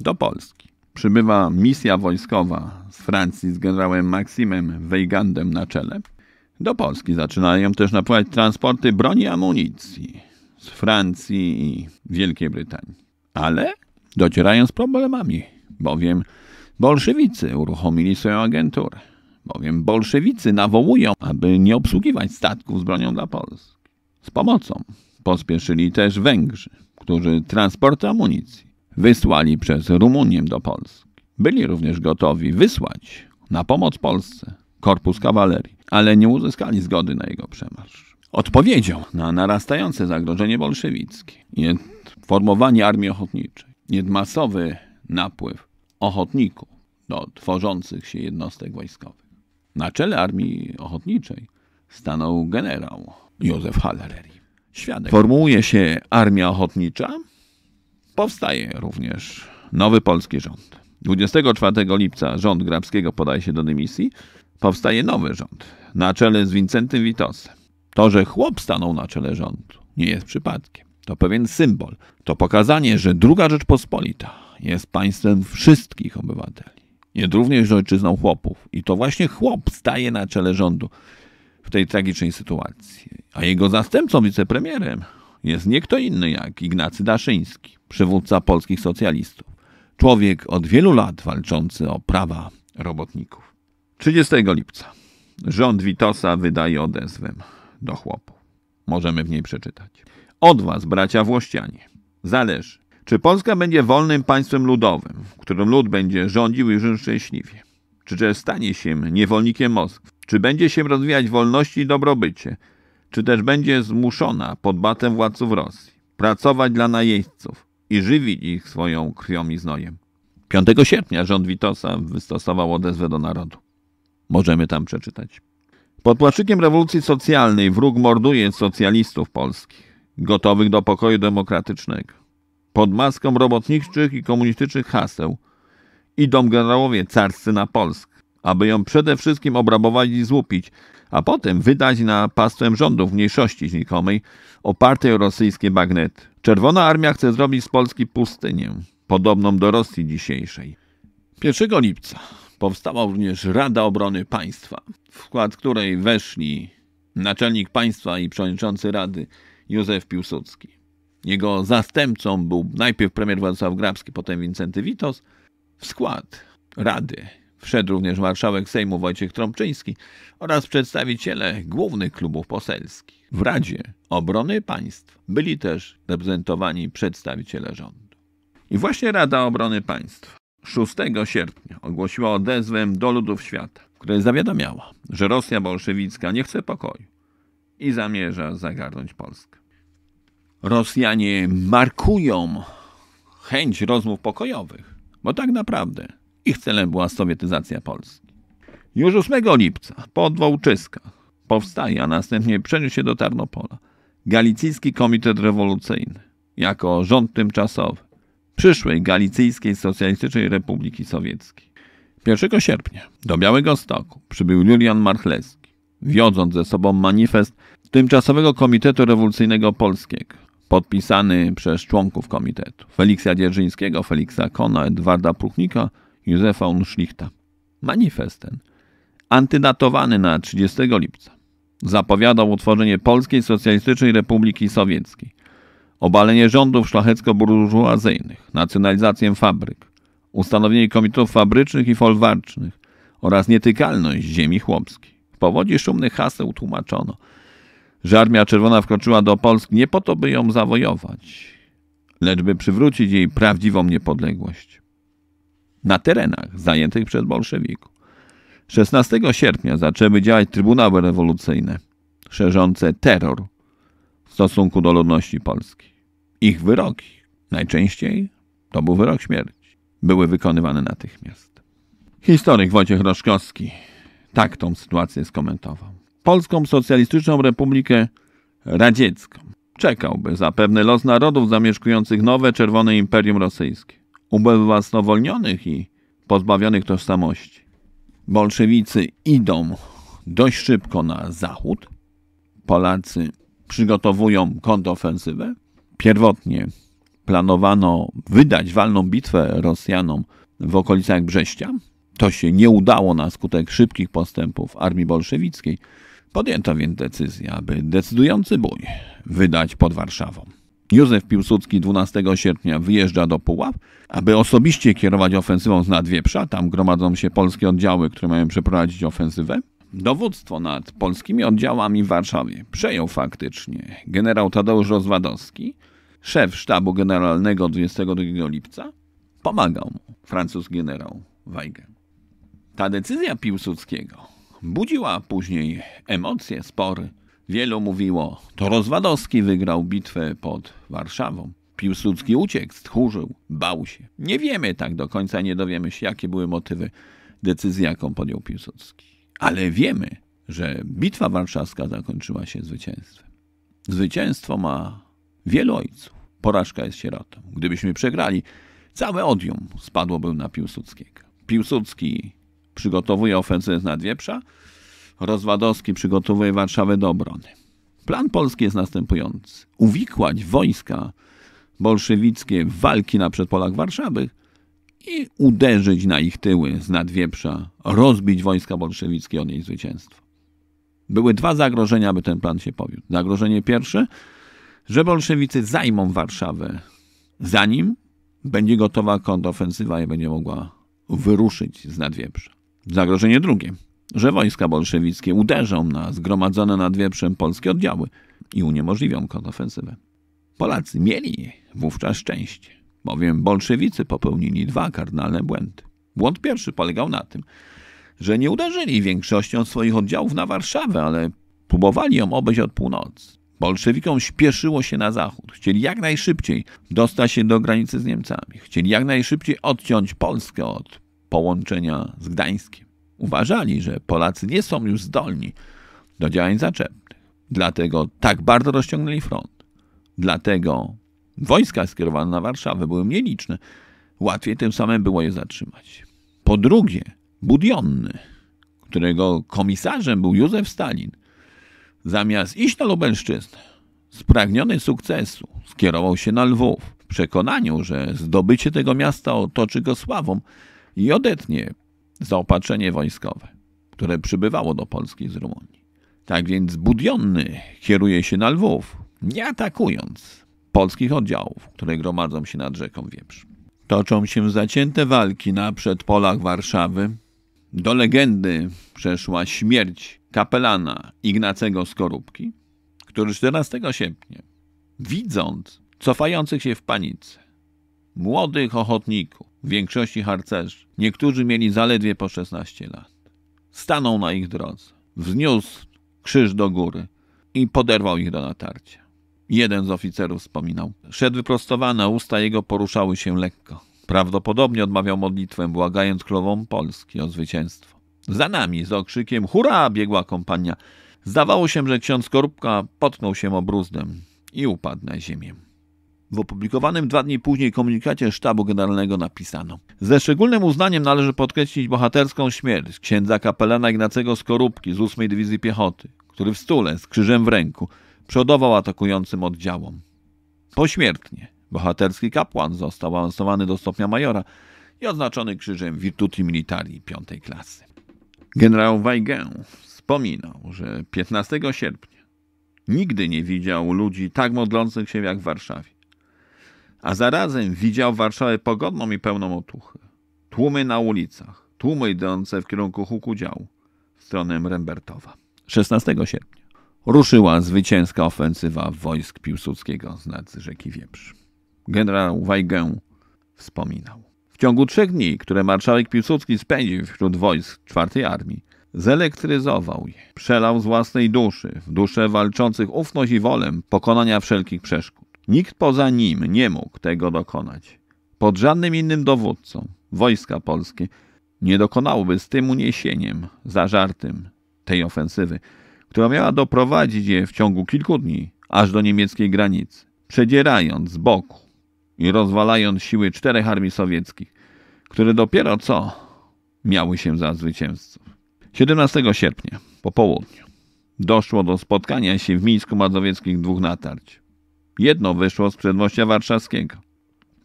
do Polski. Przybywa misja wojskowa z Francji z generałem Maximem Weigandem na czele. Do Polski zaczynają też napływać transporty broni i amunicji z Francji i Wielkiej Brytanii. Ale docierają z problemami, bowiem bolszewicy uruchomili swoją agenturę. Bowiem bolszewicy nawołują, aby nie obsługiwać statków z bronią dla Polski. Z pomocą pospieszyli też Węgrzy, którzy transporty amunicji wysłali przez Rumunię do Polski. Byli również gotowi wysłać na pomoc Polsce korpus kawalerii, ale nie uzyskali zgody na jego przemarsz. Odpowiedzią na narastające zagrożenie bolszewickie jest formowanie armii ochotniczej, jest masowy napływ ochotników do tworzących się jednostek wojskowych. Na czele armii ochotniczej stanął generał Józef Hallerer. Świadek. Formułuje się armia ochotnicza, powstaje również nowy polski rząd. 24 lipca rząd Grabskiego podaje się do dymisji, powstaje nowy rząd na czele z Wincentym Witosem. To, że chłop stanął na czele rządu, nie jest przypadkiem. To pewien symbol. To pokazanie, że druga Rzeczpospolita jest państwem wszystkich obywateli. Jest również ojczyzną chłopów. I to właśnie chłop staje na czele rządu w tej tragicznej sytuacji. A jego zastępcą, wicepremierem, jest nie kto inny jak Ignacy Daszyński, przywódca polskich socjalistów. Człowiek od wielu lat walczący o prawa robotników. 30 lipca rząd Witosa wydaje odezwę do chłopu. Możemy w niej przeczytać. Od was, bracia Włościanie, zależy, czy Polska będzie wolnym państwem ludowym, w którym lud będzie rządził i żył szczęśliwie? Czy też stanie się niewolnikiem Moskwy? Czy będzie się rozwijać wolności i dobrobycie, czy też będzie zmuszona pod batem władców Rosji pracować dla najeźdźców i żywić ich swoją krwią i znojem. 5 sierpnia rząd Witosa wystosował odezwę do narodu. Możemy tam przeczytać. Pod płaszczykiem rewolucji socjalnej wróg morduje socjalistów polskich, gotowych do pokoju demokratycznego. Pod maską robotniczych i komunistycznych haseł idą generałowie carscy na Polskę aby ją przede wszystkim obrabować i złupić, a potem wydać na pastwę rządów mniejszości znikomej opartej o rosyjskie bagnety. Czerwona Armia chce zrobić z Polski pustynię, podobną do Rosji dzisiejszej. 1 lipca powstała również Rada Obrony Państwa, w skład której weszli naczelnik państwa i przewodniczący Rady Józef Piłsudski. Jego zastępcą był najpierw premier Władysław Grabski, potem Wincenty Witos. W skład Rady Wszedł również marszałek Sejmu Wojciech Trąbczyński oraz przedstawiciele głównych klubów poselskich. W Radzie Obrony Państw byli też reprezentowani przedstawiciele rządu. I właśnie Rada Obrony Państw 6 sierpnia ogłosiła odezwę do ludów świata, której zawiadamiała, że Rosja bolszewicka nie chce pokoju i zamierza zagarnąć Polskę. Rosjanie markują chęć rozmów pokojowych, bo tak naprawdę ich celem była sowietyzacja Polski. Już 8 lipca pod Wołczyska powstaje, a następnie przeniósł się do Tarnopola Galicyjski Komitet Rewolucyjny jako rząd tymczasowy przyszłej Galicyjskiej Socjalistycznej Republiki Sowieckiej. 1 sierpnia do Białego Stoku przybył Julian Marchlewski, wiodąc ze sobą manifest Tymczasowego Komitetu Rewolucyjnego Polskiego, podpisany przez członków komitetu Feliksa Dzierżyńskiego, Feliksa Kona, Edwarda Pruchnika Józefa Unschlichta. Manifest ten, antydatowany na 30 lipca, zapowiadał utworzenie Polskiej Socjalistycznej Republiki Sowieckiej, obalenie rządów szlachecko-burżuazyjnych, nacjonalizację fabryk, ustanowienie komitetów fabrycznych i folwarcznych oraz nietykalność ziemi chłopskiej. W powodzi szumnych haseł tłumaczono, że Armia Czerwona wkroczyła do Polski nie po to, by ją zawojować, lecz by przywrócić jej prawdziwą niepodległość na terenach zajętych przez bolszewików. 16 sierpnia zaczęły działać trybunały rewolucyjne, szerzące terror w stosunku do ludności polskiej. Ich wyroki, najczęściej to był wyrok śmierci, były wykonywane natychmiast. Historyk Wojciech Roszkowski tak tą sytuację skomentował. Polską Socjalistyczną Republikę Radziecką czekałby zapewne los narodów zamieszkujących nowe Czerwone Imperium Rosyjskie ubezwłasnowolnionych i pozbawionych tożsamości. Bolszewicy idą dość szybko na zachód. Polacy przygotowują kontrofensywę. Pierwotnie planowano wydać walną bitwę Rosjanom w okolicach Brześcia. To się nie udało na skutek szybkich postępów armii bolszewickiej. Podjęto więc decyzję, aby decydujący bój wydać pod Warszawą. Józef Piłsudski 12 sierpnia wyjeżdża do Puław, aby osobiście kierować ofensywą z Nadwieprza. Tam gromadzą się polskie oddziały, które mają przeprowadzić ofensywę. Dowództwo nad polskimi oddziałami w Warszawie przejął faktycznie generał Tadeusz Rozwadowski, szef sztabu generalnego 22 lipca. Pomagał mu francuski generał Weigel. Ta decyzja Piłsudskiego budziła później emocje, spory. Wielu mówiło, to Rozwadowski wygrał bitwę pod Warszawą. Piłsudski uciekł, stchórzył, bał się. Nie wiemy tak do końca, nie dowiemy się, jakie były motywy decyzji, jaką podjął Piłsudski. Ale wiemy, że Bitwa Warszawska zakończyła się zwycięstwem. Zwycięstwo ma wielu ojców. Porażka jest sierotą. Gdybyśmy przegrali, całe odium spadłoby na Piłsudskiego. Piłsudski przygotowuje ofensywę z Nadwieprza, Rozwadowski przygotowuje Warszawę do obrony. Plan Polski jest następujący. Uwikłać wojska bolszewickie w walki na przedpolach Warszawy i uderzyć na ich tyły z nadwieprza, rozbić wojska bolszewickie, odnieść zwycięstwo. Były dwa zagrożenia, aby ten plan się powiódł. Zagrożenie pierwsze, że bolszewicy zajmą Warszawę, zanim będzie gotowa kontrofensywa i będzie mogła wyruszyć z nadwieprza. Zagrożenie drugie – że wojska bolszewickie uderzą na zgromadzone nad Wieprzem polskie oddziały i uniemożliwią kontrofensywę. Polacy mieli wówczas szczęście, bowiem bolszewicy popełnili dwa kardynalne błędy. Błąd pierwszy polegał na tym, że nie uderzyli większością swoich oddziałów na Warszawę, ale próbowali ją obejść od północy. Bolszewikom śpieszyło się na zachód. Chcieli jak najszybciej dostać się do granicy z Niemcami. Chcieli jak najszybciej odciąć Polskę od połączenia z Gdańskiem uważali, że Polacy nie są już zdolni do działań zaczepnych. Dlatego tak bardzo rozciągnęli front. Dlatego wojska skierowane na Warszawę były mniej liczne. Łatwiej tym samym było je zatrzymać. Po drugie, Budionny, którego komisarzem był Józef Stalin, zamiast iść na Lubelszczyznę, spragniony sukcesu, skierował się na Lwów w przekonaniu, że zdobycie tego miasta otoczy go sławą i odetnie zaopatrzenie wojskowe, które przybywało do Polski z Rumunii. Tak więc Budionny kieruje się na Lwów, nie atakując polskich oddziałów, które gromadzą się nad rzeką Wieprz. Toczą się zacięte walki na przedpolach Warszawy. Do legendy przeszła śmierć kapelana Ignacego Skorupki, który 14 sierpnia, widząc cofających się w panice młodych ochotników, w większości harcerzy. Niektórzy mieli zaledwie po 16 lat. Stanął na ich drodze, wzniósł krzyż do góry i poderwał ich do natarcia. Jeden z oficerów wspominał: Szedł wyprostowany, a usta jego poruszały się lekko. Prawdopodobnie odmawiał modlitwę, błagając królową Polski o zwycięstwo. Za nami z okrzykiem hurra biegła kompania. Zdawało się, że ksiądz Korupka potknął się obruzdem i upadł na ziemię. W opublikowanym dwa dni później komunikacie sztabu generalnego napisano. Ze szczególnym uznaniem należy podkreślić bohaterską śmierć księdza kapelana Ignacego Skorupki z 8 Dywizji Piechoty, który w stule z krzyżem w ręku przodował atakującym oddziałom. Pośmiertnie bohaterski kapłan został awansowany do stopnia majora i oznaczony krzyżem Virtuti Militari piątej klasy. Generał Weigę wspominał, że 15 sierpnia nigdy nie widział ludzi tak modlących się jak w Warszawie a zarazem widział Warszawę pogodną i pełną otuchy. Tłumy na ulicach, tłumy idące w kierunku huku działu, w stronę Rembertowa. 16 sierpnia ruszyła zwycięska ofensywa wojsk Piłsudskiego z nad rzeki Wieprz. Generał Weigę wspominał. W ciągu trzech dni, które marszałek Piłsudski spędził wśród wojsk czwartej armii, zelektryzował je, przelał z własnej duszy, w duszę walczących ufność i wolę pokonania wszelkich przeszkód. Nikt poza nim nie mógł tego dokonać. Pod żadnym innym dowódcą wojska polskie nie dokonałoby z tym uniesieniem, zażartym tej ofensywy, która miała doprowadzić je w ciągu kilku dni aż do niemieckiej granicy, przedzierając z boku i rozwalając siły czterech armii sowieckich, które dopiero co miały się za zwycięzców. 17 sierpnia po południu doszło do spotkania się w Mińsku-Mazowieckich dwóch natarć. Jedno wyszło z przedmościa warszawskiego.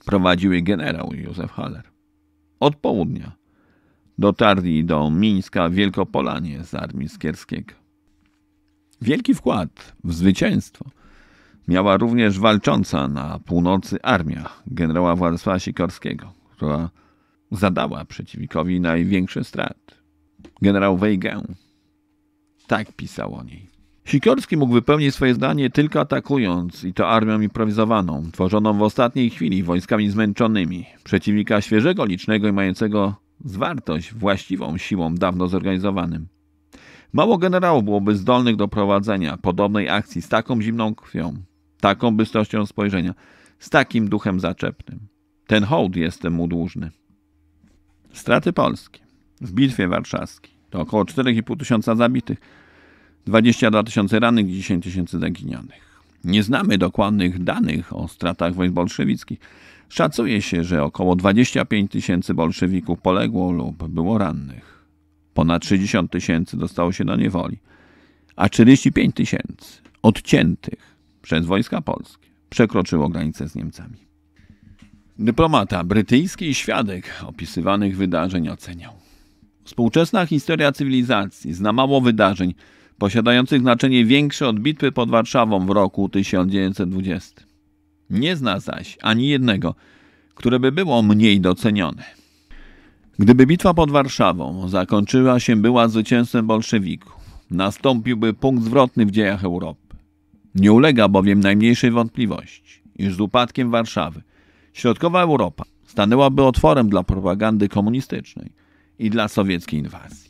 Prowadził je generał Józef Haller. Od południa dotarli do Mińska Wielkopolanie z armii Skierskiego. Wielki wkład w zwycięstwo miała również walcząca na północy armia generała Władysława Sikorskiego, która zadała przeciwnikowi największe straty. Generał Weigę tak pisał o niej. Sikorski mógł wypełnić swoje zdanie tylko atakując i to armią improwizowaną, tworzoną w ostatniej chwili wojskami zmęczonymi, przeciwnika świeżego, licznego i mającego zwartość właściwą siłą dawno zorganizowanym. Mało generałów byłoby zdolnych do prowadzenia podobnej akcji z taką zimną krwią, taką bystrością spojrzenia, z takim duchem zaczepnym. Ten hołd jestem mu dłużny. Straty polskie w Bitwie Warszawskiej to około 4,5 tysiąca zabitych, 22 tysiące rannych, 10 tysięcy zaginionych. Nie znamy dokładnych danych o stratach wojsk bolszewickich. Szacuje się, że około 25 tysięcy bolszewików poległo lub było rannych. Ponad 60 tysięcy dostało się do niewoli, a 45 tysięcy odciętych przez wojska polskie przekroczyło granicę z Niemcami. Dyplomata brytyjski świadek opisywanych wydarzeń oceniał. Współczesna historia cywilizacji zna mało wydarzeń, posiadających znaczenie większe od bitwy pod Warszawą w roku 1920. Nie zna zaś ani jednego, które by było mniej docenione. Gdyby bitwa pod Warszawą zakończyła się była zwycięstwem bolszewików, nastąpiłby punkt zwrotny w dziejach Europy. Nie ulega bowiem najmniejszej wątpliwości, iż z upadkiem Warszawy środkowa Europa stanęłaby otworem dla propagandy komunistycznej i dla sowieckiej inwazji.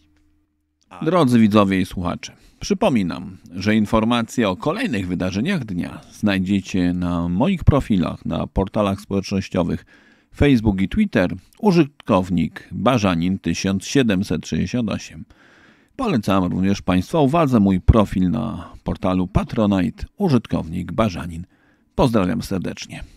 Drodzy widzowie i słuchacze, przypominam, że informacje o kolejnych wydarzeniach dnia znajdziecie na moich profilach na portalach społecznościowych Facebook i Twitter użytkownik barzanin1768. Polecam również Państwa uwadze mój profil na portalu Patronite użytkownik barzanin. Pozdrawiam serdecznie.